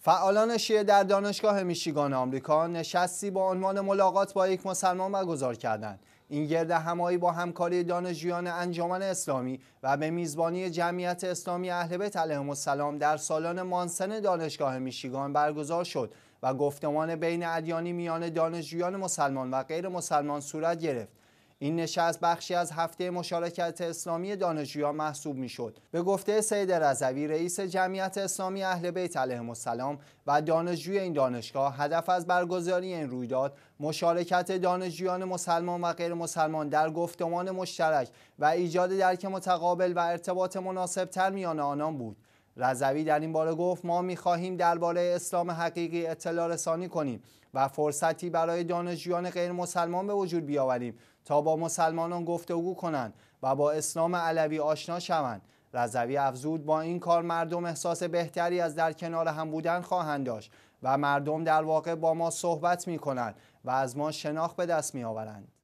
فعالان شیعه در دانشگاه میشیگان آمریکا نشستی با عنوان ملاقات با یک مسلمان برگزار کردند این گرد همایی با همکاری دانشجویان انجمن اسلامی و به میزبانی جمعیت اسلامی اهل بیت علیهم السلام در سالن مانسن دانشگاه میشیگان برگزار شد و گفتمان بین ادیانی میان دانشجویان مسلمان و غیر مسلمان صورت گرفت این نشست بخشی از هفته مشارکت اسلامی دانشجویان محسوب میشد به گفته سید رضوی رئیس جمعیت اسلامی اهل بیت علیهم السلام و دانشجوی این دانشگاه هدف از برگزاری این رویداد مشارکت دانشجویان مسلمان و غیر مسلمان در گفتمان مشترک و ایجاد درک متقابل و ارتباط مناسبتر میان آنان بود رضوی در این باره گفت ما میخواهیم در درباره اسلام حقیقی اطلاع رسانی کنیم و فرصتی برای دانشجویان غیر مسلمان به وجود بیاوریم تا با مسلمانان گفتگو کنند و با اسلام علوی آشنا شوند رضوی افزود با این کار مردم احساس بهتری از در کنار هم بودن خواهند داشت و مردم در واقع با ما صحبت می کنند و از ما شناخت به دست می آورند